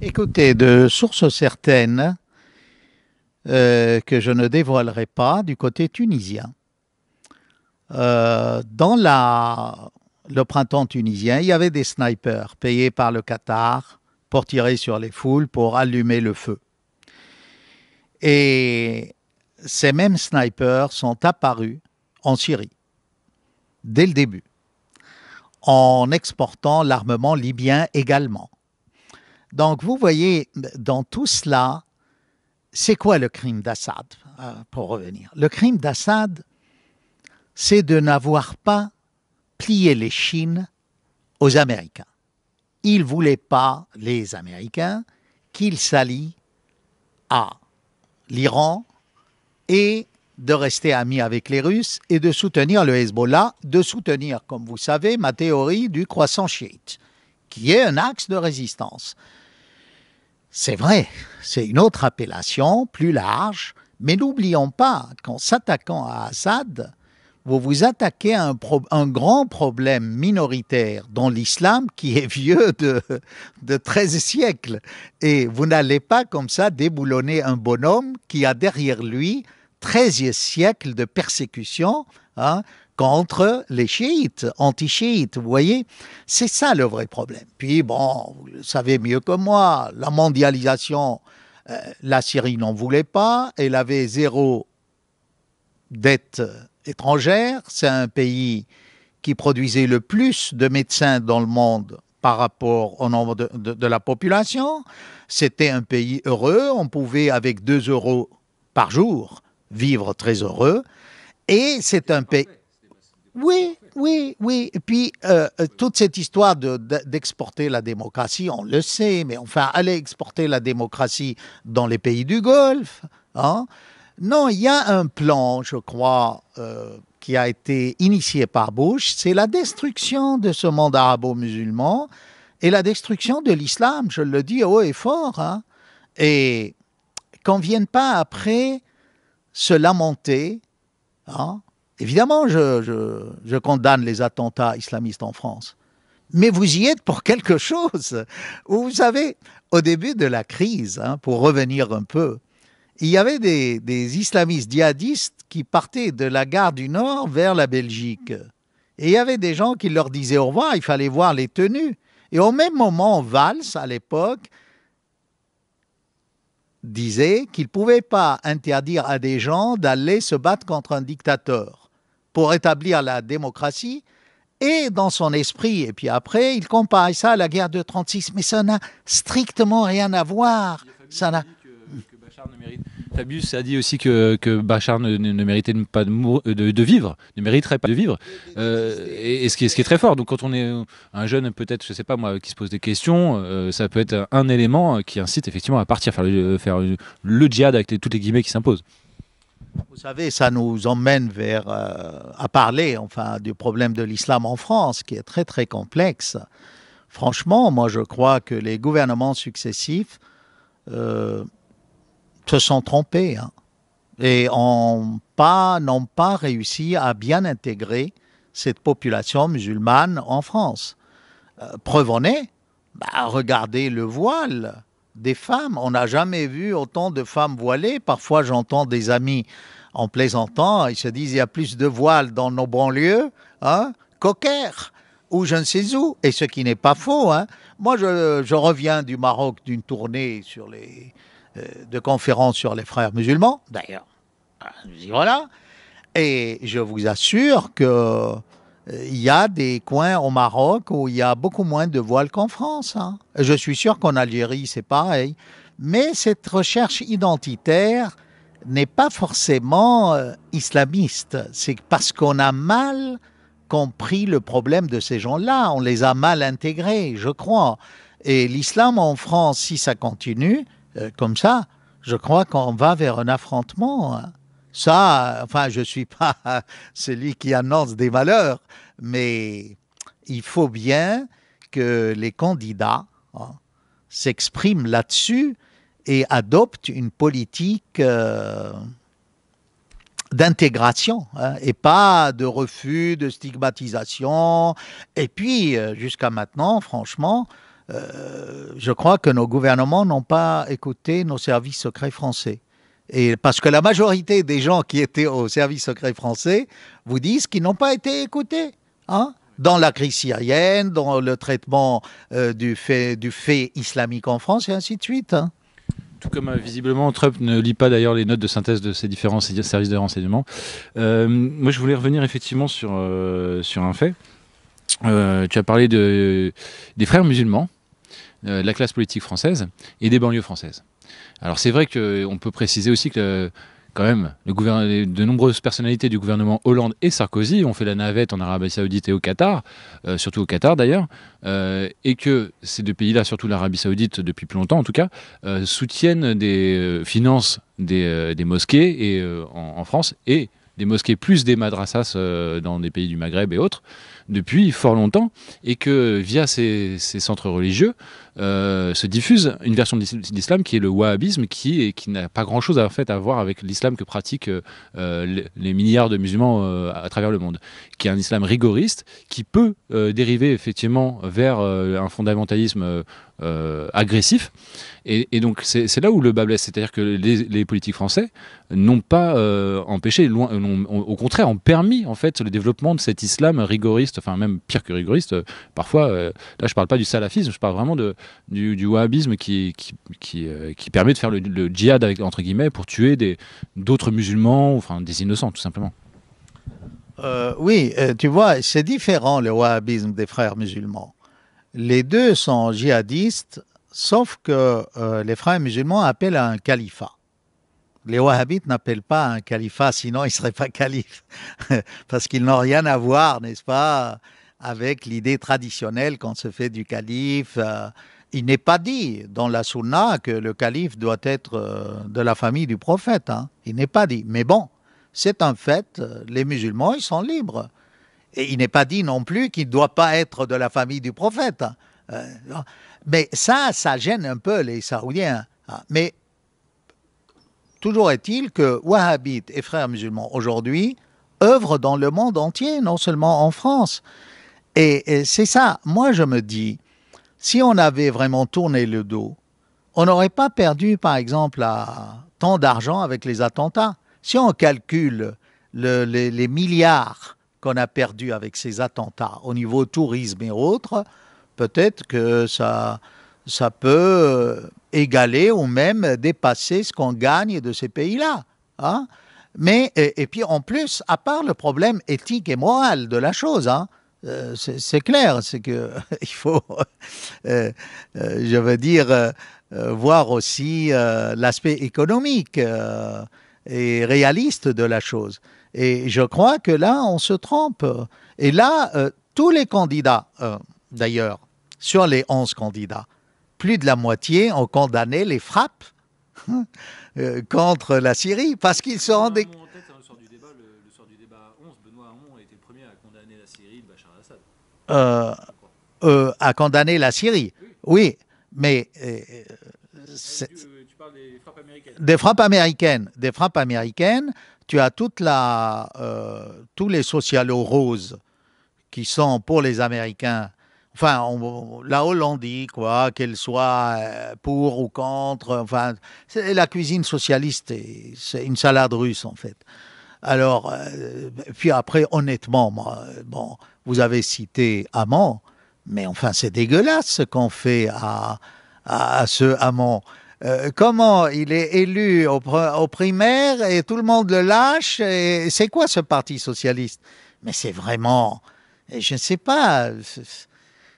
B: Écoutez, de sources certaines que je ne dévoilerai pas du côté tunisien, dans la, le printemps tunisien, il y avait des snipers payés par le Qatar pour tirer sur les foules, pour allumer le feu. Et ces mêmes snipers sont apparus en Syrie, dès le début, en exportant l'armement libyen également. Donc vous voyez, dans tout cela, c'est quoi le crime d'Assad, euh, pour revenir Le crime d'Assad, c'est de n'avoir pas plié les chines aux Américains. Il ne voulaient pas, les Américains, qu'ils s'allient à l'Iran et de rester amis avec les Russes et de soutenir le Hezbollah, de soutenir, comme vous savez, ma théorie du croissant chiite, qui est un axe de résistance. C'est vrai, c'est une autre appellation plus large, mais n'oublions pas qu'en s'attaquant à Assad, vous vous attaquez à un, un grand problème minoritaire dans l'islam qui est vieux de, de 13 siècles. Et vous n'allez pas comme ça déboulonner un bonhomme qui a derrière lui 13 siècles de persécution. Hein, contre les chiites, anti-chiites, vous voyez C'est ça le vrai problème. Puis, bon, vous le savez mieux que moi, la mondialisation, euh, la Syrie n'en voulait pas, elle avait zéro dette étrangère. C'est un pays qui produisait le plus de médecins dans le monde par rapport au nombre de, la population. C'était un pays heureux. On pouvait, avec 2 euros par jour, vivre très heureux. Et c'est un pays... Oui, oui, oui. Et puis, euh, euh, toute cette histoire d'exporter de, la démocratie, on le sait, mais enfin, aller exporter la démocratie dans les pays du Golfe, hein, non, il y a un plan, je crois, euh, qui a été initié par Bush, c'est la destruction de ce monde arabo-musulman et la destruction de l'islam, je le dis haut et fort. Hein. Et qu'on ne vienne pas après se lamenter. Hein. Évidemment, je, condamne les attentats islamistes en France mais vous y êtes pour quelque chose. Vous savez, au début de la crise, hein, pour revenir un peu, il y avait des, islamistes djihadistes qui partaient de la gare du Nord vers la Belgique. Et il y avait des gens qui leur disaient au revoir, il fallait voir les tenues. Et au même moment, Valls, à l'époque, disait qu'il ne pouvait pas interdire à des gens d'aller se battre contre un dictateur pour établir la démocratie. Et dans son esprit, et puis après, il compare ça à la guerre de 36. Mais ça n'a strictement rien à voir. Ça n'a
A: Fabius a dit aussi que, Bachar ne, méritait pas de, de, vivre, ne mériterait pas de vivre. Euh, et, ce, qui est, ce, qui est, très fort. Donc quand on est un jeune, peut-être, je sais pas moi, qui se pose des questions, euh, ça peut être un élément qui incite effectivement à partir, faire le, faire le djihad avec toutes les guillemets qui s'imposent. Vous savez, ça nous
B: emmène vers euh, à parler enfin du problème de l'islam en France, qui est très très complexe. Franchement, moi je crois que les gouvernements successifs se sont trompés hein. et n'ont pas, pas réussi à bien intégrer cette population musulmane en France. Euh, preuve en est, bah, regardez le voile des femmes. On n'a jamais vu autant de femmes voilées. Parfois, j'entends des amis en plaisantant, ils se disent il y a plus de voiles dans nos banlieues hein, Caire ou je ne sais où, et ce qui n'est pas faux. Hein. Moi, je, reviens du Maroc d'une tournée sur les, euh, de conférences sur les frères musulmans, d'ailleurs. Ah, voilà. Et je vous assure qu'il il euh, y a des coins au Maroc où il y a beaucoup moins de voiles qu'en France. Hein. Je suis sûr qu'en Algérie, c'est pareil. Mais cette recherche identitaire n'est pas forcément euh, islamiste. C'est parce qu'on a mal compris le problème de ces gens-là. On les a mal intégrés, je crois. Et l'islam en France, si ça continue, euh, comme ça, je crois qu'on va vers un affrontement. Hein. Ça, enfin, je ne suis pas *laughs* celui qui annonce des valeurs, mais il faut bien que les candidats hein, s'expriment là-dessus et adoptent une politique euh, d'intégration hein, et pas de refus, de stigmatisation. Et puis, euh, jusqu'à maintenant, franchement, euh, je crois que nos gouvernements n'ont pas écouté nos services secrets français. Et parce que la majorité des gens qui étaient au service secret français vous disent qu'ils n'ont pas été écoutés. Hein dans la crise syrienne, dans le traitement euh, du, fait, du fait islamique en France, et ainsi de suite. Hein.
A: Tout comme euh, visiblement Trump ne lit pas d'ailleurs les notes de synthèse de ces différents services de renseignement. moi, je voulais revenir effectivement sur, sur un fait. tu as parlé de, des frères musulmans euh, la classe politique française et des banlieues françaises. Alors c'est vrai qu'on peut préciser aussi que quand même, de nombreuses personnalités du gouvernement Hollande et Sarkozy ont fait la navette en Arabie Saoudite et au Qatar, euh, surtout au Qatar d'ailleurs, euh, et que ces deux pays-là, surtout l'Arabie Saoudite depuis plus longtemps en tout cas, soutiennent des finances des, mosquées en, en, France et des mosquées plus des madrasas dans des pays du Maghreb et autres depuis fort longtemps et que via ces, centres religieux euh, se diffuse une version de l'islam qui est le wahhabisme qui, qui n'a pas grand-chose à, à voir avec l'islam que pratiquent euh, les milliards de musulmans euh, à travers le monde, qui est un islam rigoriste qui peut dériver effectivement vers un fondamentalisme agressif. Et, donc c'est là où le bas blesse, c'est-à-dire que les, politiques français n'ont pas empêché, loin, au contraire ont permis en fait le développement de cet islam rigoriste enfin même pire que rigoriste, euh, parfois, euh, là je ne parle pas du salafisme, je parle vraiment du, wahhabisme qui, euh, qui, permet de faire le, djihad, entre guillemets, pour tuer d'autres musulmans, enfin des innocents tout simplement.
B: oui, tu vois, c'est différent le wahhabisme des frères musulmans. Les deux sont djihadistes, sauf que les frères musulmans appellent à un califat les wahhabites n'appellent pas un califat, sinon ils ne seraient pas califes, *laughs* parce qu'ils n'ont rien à voir, n'est-ce pas, avec l'idée traditionnelle qu'on se fait du calife. Euh. Il n'est pas dit dans la sunna que le calife doit être euh, de la famille du prophète. Hein. Il n'est pas dit. Mais bon, c'est un fait, euh, les musulmans, ils sont libres. Et il n'est pas dit non plus qu'il ne doit pas être de la famille du prophète. Hein. Mais ça, ça gêne un peu les Saoudiens. Hein. Mais Toujours est-il que wahhabites et frères musulmans aujourd'hui œuvrent dans le monde entier, non seulement en France. Et, c'est ça, moi je me dis, si on avait vraiment tourné le dos, on n'aurait pas perdu par exemple tant d'argent avec les attentats. Si on calcule les milliards qu'on a perdus avec ces attentats au niveau tourisme et autres, peut-être que ça, ça peut euh, égaler ou même dépasser ce qu'on gagne de ces pays-là. Hein? Mais et, puis en plus, à part le problème éthique et moral de la chose, hein, euh, c'est clair, c'est que *laughs* il faut, euh, je veux dire, voir aussi l'aspect économique et réaliste de la chose. Et je crois que là, on se trompe. Et là, tous les candidats, d'ailleurs, sur les 11 candidats, plus de la moitié ont condamné les frappes hein, euh, contre la Syrie, parce qu'ils se rendaient... Euh, euh, a condamner la Syrie. Oui, oui mais... Euh, euh, tu, parles des frappes américaines. Des frappes américaines. Des frappes américaines. Tu as toute tous les socialos roses qui sont pour les Américains Enfin, là la Hollande dit, quoi, qu'elle soit euh, pour ou contre. Enfin, c'est la cuisine socialiste, c'est une salade russe, en fait. Alors, euh, puis après, honnêtement, euh, bon, vous avez cité Amand, mais enfin, c'est dégueulasse ce qu'on fait à, ce Amand. comment il est élu au, primaires primaire et tout le monde le lâche C'est quoi ce parti socialiste Mais c'est vraiment, je ne sais pas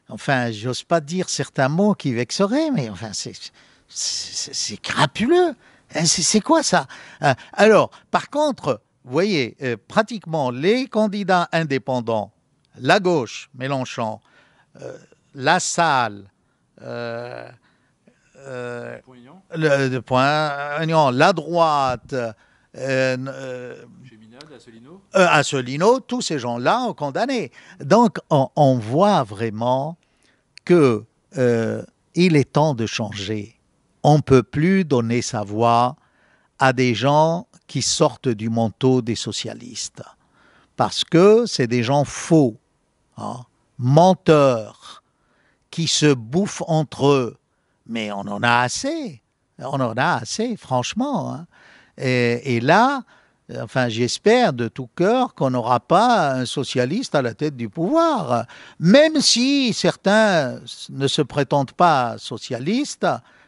B: enfin, j'ose pas dire certains mots qui vexeraient, mais enfin, c'est crapuleux. Hein, c'est quoi ça euh, Alors, par contre, vous voyez, euh, pratiquement les candidats indépendants, la gauche, Mélenchon, euh, la salle, euh, le, la droite, à euh, tous ces gens-là ont condamné. Donc on, voit vraiment que euh, il est temps de changer. On ne peut plus donner sa voix à des gens qui sortent du manteau des socialistes, parce que c'est des gens faux, hein. menteurs, qui se bouffent entre eux. Mais on en a assez, on en a assez, franchement. Hein. et, là, euh, enfin j'espère de tout cœur qu'on n'aura pas un socialiste à la tête du pouvoir, même si certains ne se prétendent pas socialistes,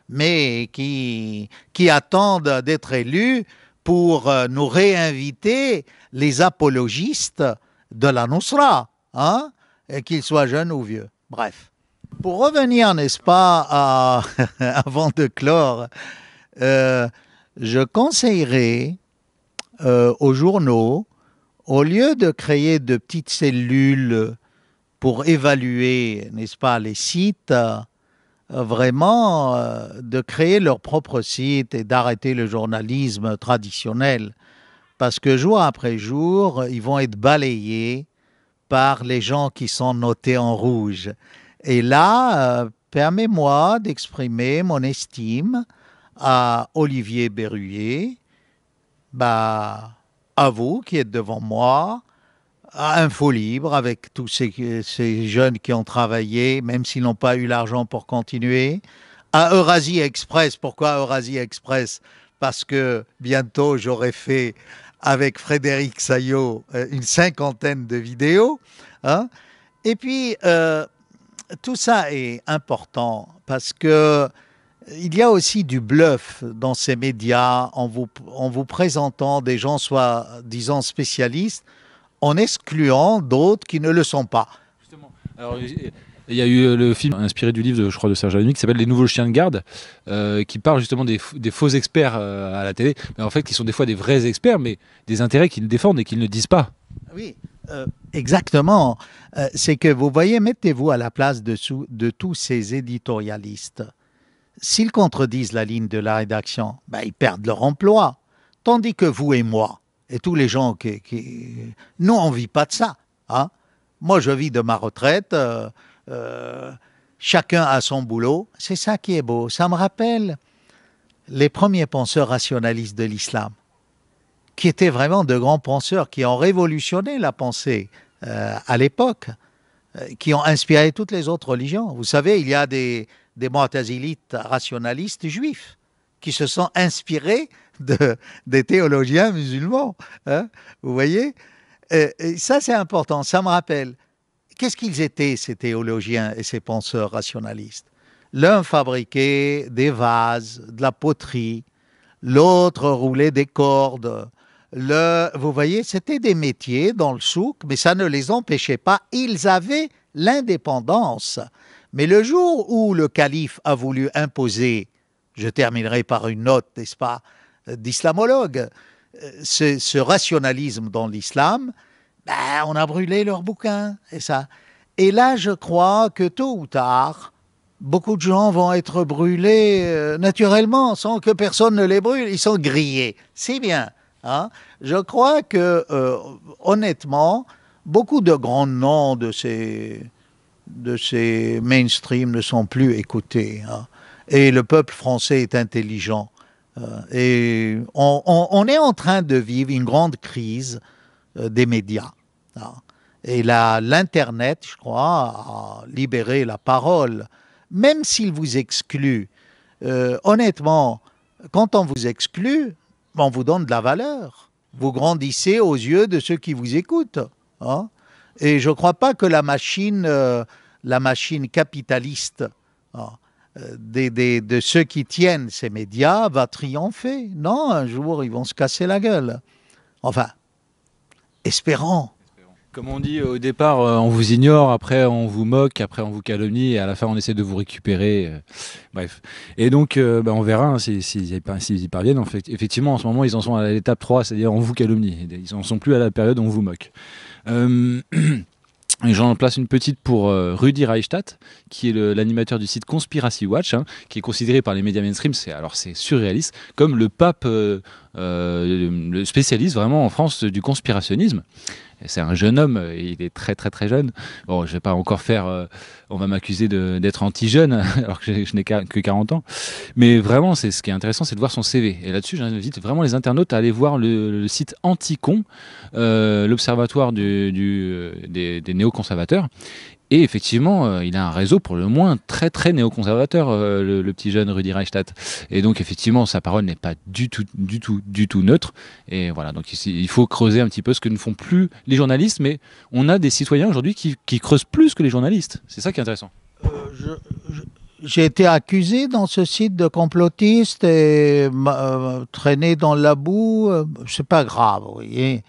B: mais qui, attendent d'être élus pour euh, nous réinviter les apologistes de la Nusra, hein, euh, qu'ils soient jeunes ou vieux. Bref. Pour revenir, n'est-ce pas, *laughs* avant de clore, je conseillerais euh, aux journaux, au lieu de créer de petites cellules pour évaluer, n'est-ce pas, les sites, euh, vraiment euh, de créer leur propre site et d'arrêter le journalisme traditionnel. Parce que jour après jour, ils vont être balayés par les gens qui sont notés en rouge. Et là, permets-moi d'exprimer mon estime à Olivier Berruyer, bah, à vous qui êtes devant moi, à Info Libre, avec tous ces, jeunes qui ont travaillé, même s'ils n'ont pas eu l'argent pour continuer, à Eurasie Express. Pourquoi Eurasie Express Parce que bientôt, j'aurai fait avec Frédéric Saillot euh, une cinquantaine de vidéos. Hein. Et puis, euh, tout ça est important parce que il y a aussi du bluff dans ces médias en vous, présentant des gens soi-disant spécialistes, en excluant d'autres qui ne le sont pas.
A: il y a eu euh, le film inspiré du livre, de, je crois, de Serge qui s'appelle Les Nouveaux Chiens de Garde, euh, qui parle justement des, faux experts euh, à la télé, mais en fait, qui sont des fois des vrais experts, mais des intérêts qu'ils défendent et qu'ils ne disent pas. Oui, exactement. C'est que vous voyez, mettez-vous à la place de,
B: de tous ces éditorialistes S'ils contredisent la ligne de la rédaction, ben, ils perdent leur emploi. Tandis que vous et moi, et tous les gens qui... qui... Nous, on ne vit pas de ça. Hein moi, je vis de ma retraite. Euh, euh, chacun a son boulot. C'est ça qui est beau. Ça me rappelle les premiers penseurs rationalistes de l'islam, qui étaient vraiment de grands penseurs, qui ont révolutionné la pensée euh, à l'époque, qui ont inspiré toutes les autres religions. Vous savez, il y a des, des Mu'tazilites rationalistes juifs qui se sont inspirés des théologiens musulmans. Hein, vous voyez euh, Ça, c'est important, ça me rappelle. Qu'est-ce qu'ils étaient, ces théologiens et ces penseurs rationalistes L'un fabriquait des vases, de la poterie, l'autre roulait des cordes. Le, vous voyez, c'était des métiers dans le souk, mais ça ne les empêchait pas. Ils avaient l'indépendance. Mais le jour où le calife a voulu imposer, je terminerai par une note, n'est-ce pas, euh, d'islamologue, euh, ce, rationalisme dans l'islam, ben, on a brûlé leurs bouquins et ça. Et là, je crois que tôt ou tard, beaucoup de gens vont être brûlés euh, naturellement, sans que personne ne les brûle. Ils sont grillés. C'est bien. Hein je crois que, honnêtement, beaucoup de grands noms de ces de ces mainstreams ne sont plus écoutés. Hein. Et le peuple français est intelligent. Euh, et on, est en train de vivre une grande crise euh, des médias. Hein. Et l'Internet, je crois, a libéré la parole, même s'il vous exclut. Euh, honnêtement, quand on vous exclut, on vous donne de la valeur. Vous grandissez aux yeux de ceux qui vous écoutent. Hein. Et je ne crois pas que la machine, euh, la machine capitaliste hein, euh, de ceux qui tiennent ces médias va triompher. Non, un jour, ils vont se casser la gueule. Enfin, espérons.
A: Comme on dit au départ, euh, on vous ignore, après on vous moque, après on vous calomnie, et à la fin on essaie de vous récupérer. Bref. Et donc ben, on verra hein, s'ils y parviennent. effectivement, en ce moment, ils en sont à l'étape 3, c'est-à-dire on vous calomnie. Ils n'en sont plus à la période où on vous moque. Euh, *clears throat* j'en place une petite pour euh, Rudy Reichstadt, qui est l'animateur du site Conspiracy Watch, hein, qui est considéré par les médias mainstream, c'est alors c'est surréaliste, comme le pape, euh, le spécialiste vraiment en France du conspirationnisme c'est un jeune homme, euh, il est très très très jeune. Bon, je vais pas encore faire, euh, on va m'accuser d'être anti-jeune *laughs* alors que je, n'ai que 40 ans. Mais vraiment, c'est ce qui est intéressant, c'est de voir son CV. Et là-dessus, j'invite vraiment les internautes à aller voir le, site Anticon, euh, l'observatoire du, des, des néoconservateurs. Et effectivement, euh, il a un réseau pour le moins très très néoconservateur, euh, le, petit jeune Rudi Reichstadt. Et donc effectivement, sa parole n'est pas du tout, du tout, du tout neutre. Et voilà, donc il faut creuser un petit peu ce que ne font plus les journalistes, mais on a des citoyens aujourd'hui qui, creusent plus que les journalistes. C'est ça qui est intéressant. Euh,
B: j'ai été accusé dans ce site de complotiste et traîné dans la boue. c'est pas grave, vous voyez.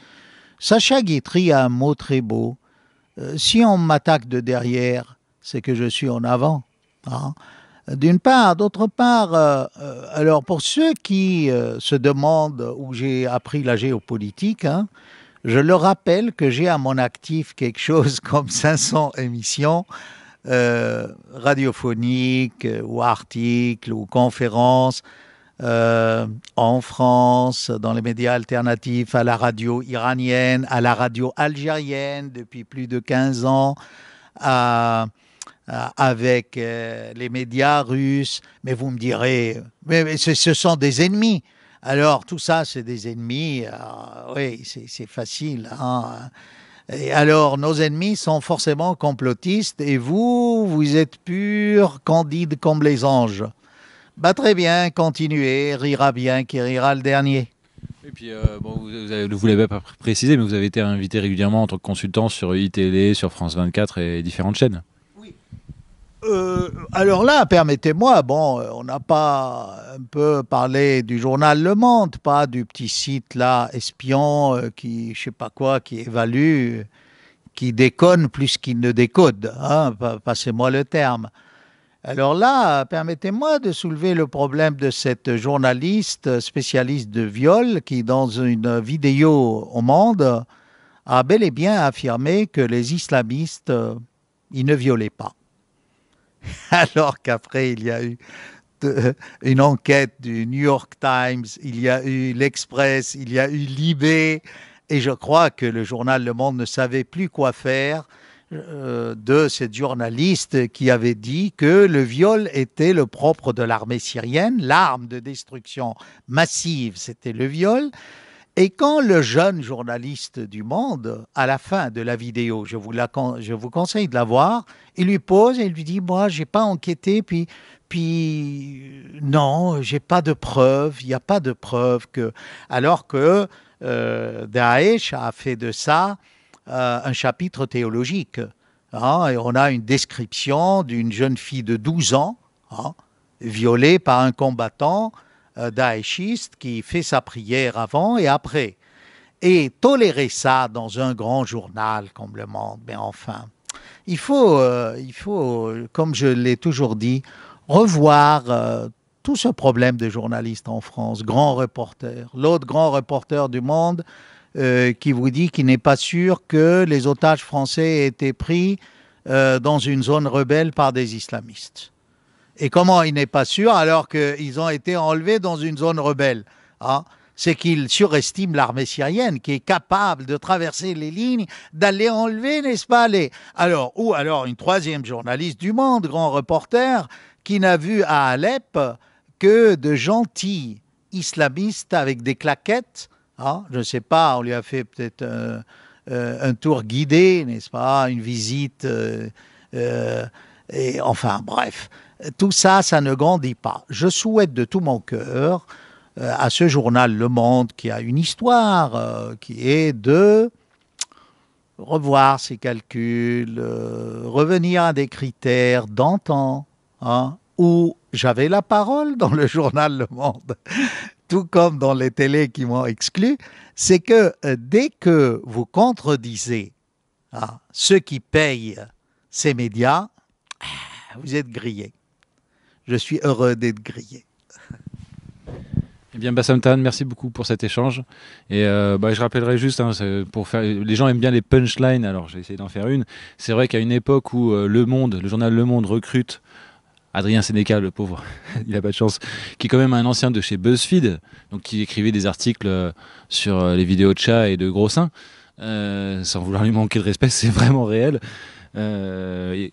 B: Sacha Guitry a un mot très beau. Euh, si on m'attaque de derrière, c'est que je suis en avant. Hein. D'une part, d'autre part, euh, euh, alors pour ceux qui se demandent où j'ai appris la géopolitique, hein, je leur rappelle que j'ai à mon actif quelque chose *laughs* comme 500 émissions radiophoniques ou articles ou conférences euh, en France, dans les médias alternatifs, à la radio iranienne, à la radio algérienne depuis plus de 15 ans, avec euh, les médias russes. Mais vous me direz, mais, ce, sont des ennemis. Alors tout ça, c'est des ennemis. Ah, oui, c'est facile. Hein. Et alors, nos ennemis sont forcément complotistes et vous, vous êtes purs, candides comme les anges. Bah très bien, continuez, rira bien qui rira le dernier.
A: Et puis, euh, bon, vous ne vous l'avez pas précisé, mais vous avez été invité régulièrement en tant que consultant sur ITL, sur France 24 et différentes chaînes. Oui. Euh,
B: alors là, permettez-moi, bon, euh, on n'a pas un peu parlé du journal Le Monde, pas du petit site là, espion, qui, je sais pas quoi, qui évalue, qui déconne plus qu'il ne décode, hein, passez-moi le terme. Alors là, permettez-moi de soulever le problème de cette journaliste spécialiste de viol qui, dans une vidéo au Monde, a bel et bien affirmé que les islamistes, euh, ils ne violaient pas. *laughs* Alors qu'après, il y a eu une enquête du New York Times, il y a eu l'Express, il y a eu Libé, et je crois que le journal Le Monde ne savait plus quoi faire euh, de cette journaliste qui avait dit que le viol était le propre de l'armée syrienne, l'arme de destruction massive, c'était le viol. Et quand le jeune journaliste du Monde, à la fin de la vidéo, je vous, la, je vous conseille de la voir, il lui pose et il lui dit Moi, je n'ai pas enquêté, puis, puis non, j'ai pas de preuves, il n'y a pas de preuves que. Alors que euh, Daesh a fait de ça euh, un chapitre théologique. Hein, et on a une description d'une jeune fille de 12 ans, hein, violée par un combattant euh, qui fait sa prière avant et après. Et tolérer ça dans un grand journal comme Le Monde, mais enfin, il faut, euh, il faut comme je l'ai toujours dit, revoir euh, tout ce problème des journalistes en France, grands reporters, l'autre grand reporter du monde, euh, qui vous dit qu'il n'est pas sûr que les otages français aient été pris euh, dans une zone rebelle par des islamistes. Et comment il n'est pas sûr alors qu'ils ont été enlevés dans une zone rebelle hein? C'est qu'il surestime l'armée syrienne qui est capable de traverser les lignes, d'aller enlever, n'est-ce pas Alors, ou alors une troisième journaliste du monde, grand reporter, qui n'a vu à Alep que de gentils islamistes avec des claquettes ah, je ne sais pas, on lui a fait peut-être euh, euh, un, tour guidé, n'est-ce pas Une visite. Euh, et enfin, bref, tout ça, ça ne grandit pas. Je souhaite de tout mon cœur à ce journal Le Monde qui a une histoire, qui est de revoir ses calculs, revenir à des critères d'antan, hein, où j'avais la parole dans le *laughs* journal Le Monde tout comme dans les télés qui m'ont exclu, c'est que euh, dès que vous contredisez hein, ceux qui payent ces médias, ah, vous êtes grillé.
A: Je suis heureux d'être grillé. Eh bien, Bassam merci beaucoup pour cet échange. Et euh, bah, je rappellerai juste, hein, pour faire, les gens aiment bien les punchlines, alors j'ai essayé d'en faire une. C'est vrai qu'à une époque où euh, Le Monde, le journal Le Monde recrute Adrien Sénéca, le pauvre, *laughs* il n'a pas de chance, qui est quand même un ancien de chez BuzzFeed, donc qui écrivait des articles euh, sur euh, les vidéos de chats et de gros seins, euh, sans vouloir lui manquer de respect, *laughs* c'est vraiment réel.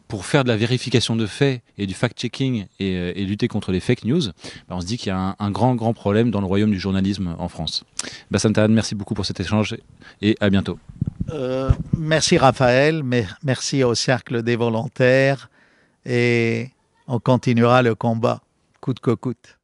A: pour faire de la vérification de faits et du fact-checking et, lutter contre les fake news, bah, on se dit qu'il y a un, grand, grand problème dans le royaume du journalisme en France. Tahan, merci beaucoup pour cet échange et à bientôt.
B: merci Raphaël, mais merci au Cercle des volontaires et on continuera le combat coûte que coûte.